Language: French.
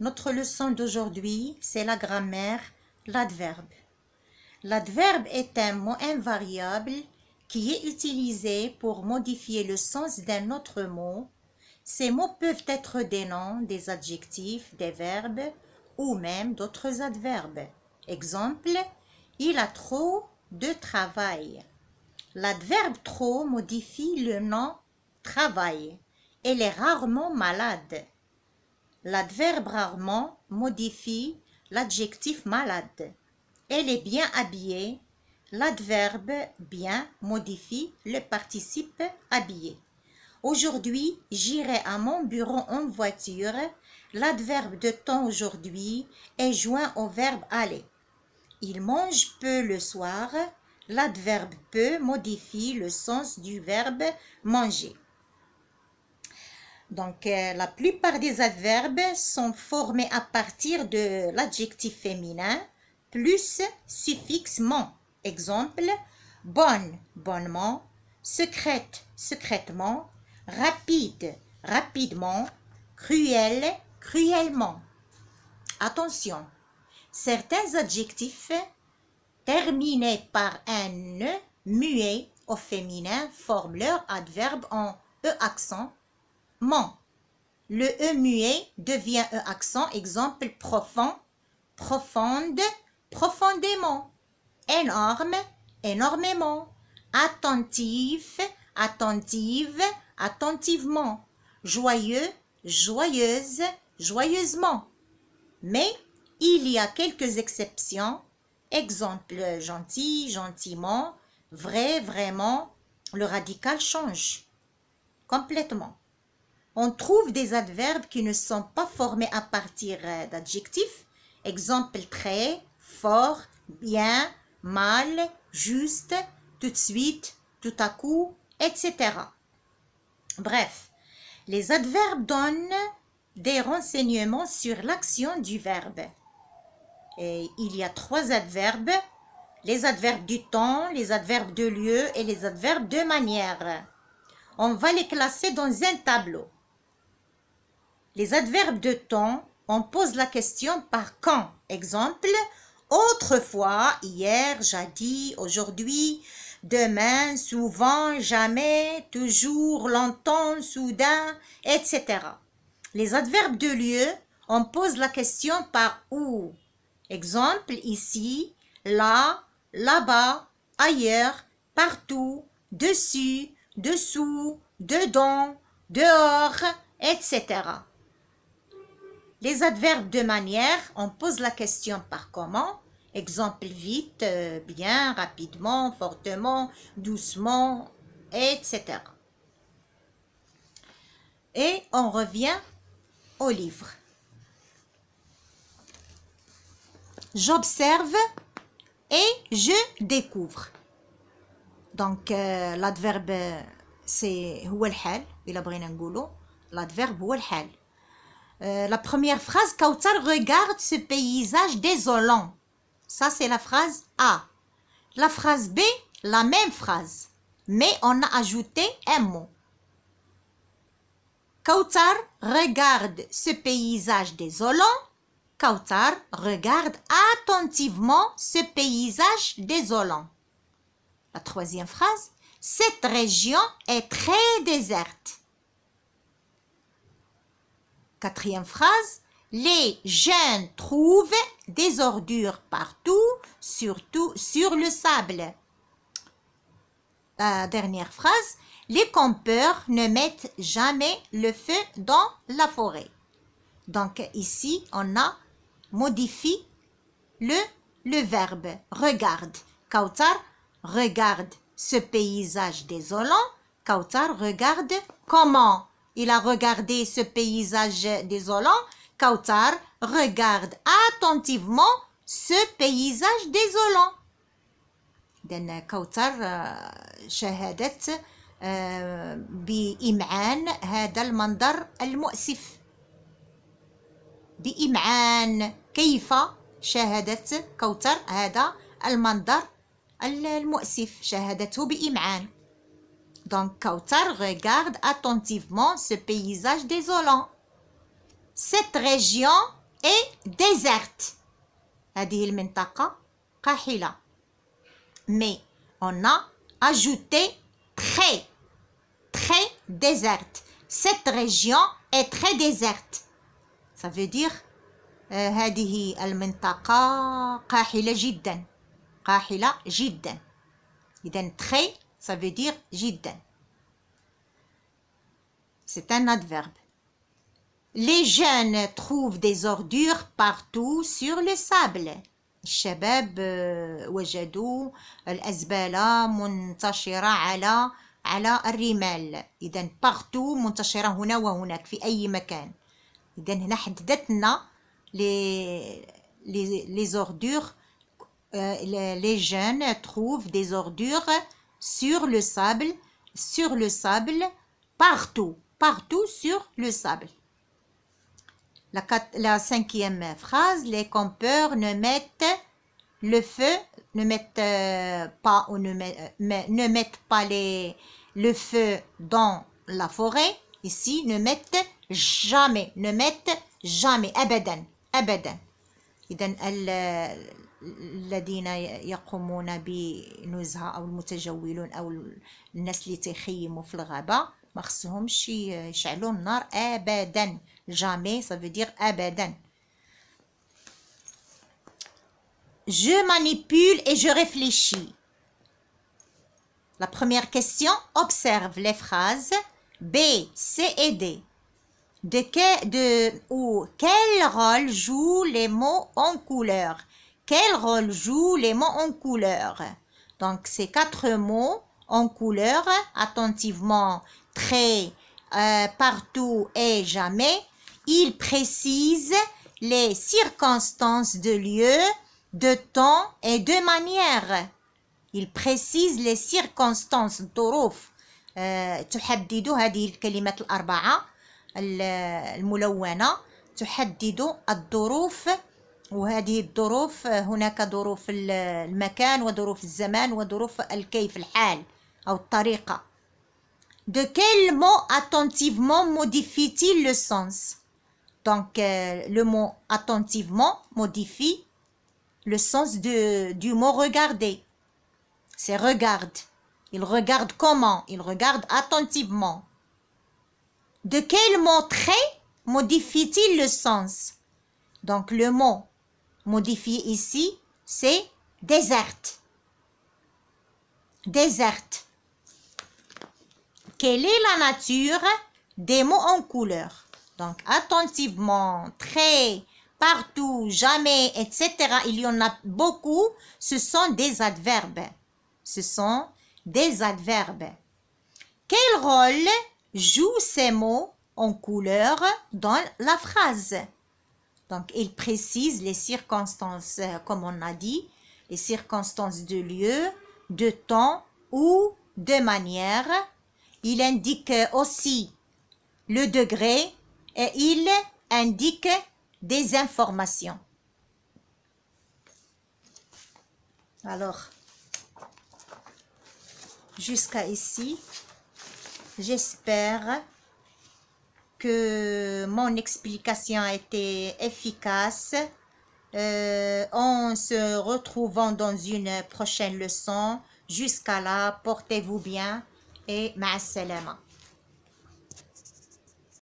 Notre leçon d'aujourd'hui, c'est la grammaire, l'adverbe. L'adverbe est un mot invariable qui est utilisé pour modifier le sens d'un autre mot. Ces mots peuvent être des noms, des adjectifs, des verbes ou même d'autres adverbes. Exemple, il a trop de travail. L'adverbe trop modifie le nom travail. Elle est rarement malade. L'adverbe rarement modifie l'adjectif malade. Elle est bien habillée. L'adverbe bien modifie le participe habillé. Aujourd'hui, j'irai à mon bureau en voiture. L'adverbe de temps aujourd'hui est joint au verbe aller. Il mange peu le soir. L'adverbe peu modifie le sens du verbe manger. Donc, euh, la plupart des adverbes sont formés à partir de l'adjectif féminin plus suffixe -ment. Exemple, bonne, bonnement, secrète, secrètement, rapide, rapidement, cruel, cruellement. Attention, certains adjectifs terminés par un « muet au féminin forment leur adverbe en « e » accent le E muet devient un e accent. Exemple, profond, profonde, profondément. Énorme, énormément. Attentif, attentive, attentivement. Joyeux, joyeuse, joyeusement. Mais il y a quelques exceptions. Exemple, gentil, gentiment, vrai, vraiment. Le radical change complètement on trouve des adverbes qui ne sont pas formés à partir euh, d'adjectifs. Exemple très, fort, bien, mal, juste, tout de suite, tout à coup, etc. Bref, les adverbes donnent des renseignements sur l'action du verbe. Et il y a trois adverbes, les adverbes du temps, les adverbes de lieu et les adverbes de manière. On va les classer dans un tableau les adverbes de temps, on pose la question par quand. Exemple, autrefois, hier, jadis, aujourd'hui, demain, souvent, jamais, toujours, longtemps, soudain, etc. Les adverbes de lieu, on pose la question par où. Exemple, ici, là, là-bas, ailleurs, partout, dessus, dessous, dedans, dehors, etc. Les adverbes de manière, on pose la question par comment. Exemple vite, euh, bien, rapidement, fortement, doucement, etc. Et on revient au livre. J'observe et je découvre. Donc, euh, l'adverbe, c'est « il L'adverbe « euh, la première phrase, Kautar regarde ce paysage désolant. Ça, c'est la phrase A. La phrase B, la même phrase, mais on a ajouté un mot. Kautar regarde ce paysage désolant. Kautar regarde attentivement ce paysage désolant. La troisième phrase, cette région est très déserte. Quatrième phrase, les jeunes trouvent des ordures partout, surtout sur le sable. Euh, dernière phrase, les campeurs ne mettent jamais le feu dans la forêt. Donc ici, on a modifié le, le verbe. Regarde. Kautar regarde ce paysage désolant. Kautar regarde comment il a regardé ce paysage désolant. Kautar regarde attentivement ce paysage désolant. Denn euh, Kautar chahadat euh, euh, bi im'an hada al-mandar al-mu'asif. Bi im'an. Kiefa Kautar hada al-mandar al-mu'asif. Chahadatou bi im'an. Donc Kautar regarde attentivement ce paysage désolant. Cette région est déserte. Mais on a ajouté très, très déserte. Cette région est très déserte. Ça veut dire euh, Kahila très ça veut dire jiddan. C'est un adverbe. Les jeunes trouvent des ordures partout sur le sable. الشباب وجدوا الأزبالة منتشرة على على الرمال إذا بارتو منتشرة هنا وهناك في أي مكان إذا هنا حددتنا لي لي زوردور لي جون تروف دي زوردور sur le sable, sur le sable, partout, partout sur le sable. La, la cinquième phrase, les campeurs ne mettent le feu, ne mettent euh, pas ou ne, met, euh, mais, ne mettent pas les, le feu dans la forêt. Ici, ne mettent jamais, ne mettent jamais, abadan, abadan. Euh, الذين يقومون بنزهه او المتجولون او الناس اللي تيخيموا في الغابه ما خصهمش يشعلوا النار ابدا جامي veut dire ابدا je manipule et je réfléchis la première question observe les phrases B C et D de, que, de ou quel rôle jouent les mots en couleur quel rôle jouent les mots en couleur Donc ces quatre mots en couleur, attentivement, très, euh, partout et jamais, ils précisent les circonstances de lieu, de temps et de manière. Ils précisent les circonstances, euh, الظروف. تحدد هذه الكلمات الأربعة الملونة تحدد الظروف de quel mot attentivement modifie-t-il le sens Donc euh, le mot attentivement modifie le sens de, du mot regarder. C'est regarde. Il regarde comment Il regarde attentivement. De quel mot trait modifie-t-il le sens Donc le mot modifié ici, c'est déserte. Déserte. Quelle est la nature des mots en couleur Donc, attentivement, très, partout, jamais, etc. Il y en a beaucoup. Ce sont des adverbes. Ce sont des adverbes. Quel rôle jouent ces mots en couleur dans la phrase donc, il précise les circonstances, euh, comme on a dit, les circonstances de lieu, de temps ou de manière. Il indique aussi le degré et il indique des informations. Alors, jusqu'à ici, j'espère que mon explication a été efficace. Euh, en se retrouvant dans une prochaine leçon. Jusqu'à là, portez-vous bien et ma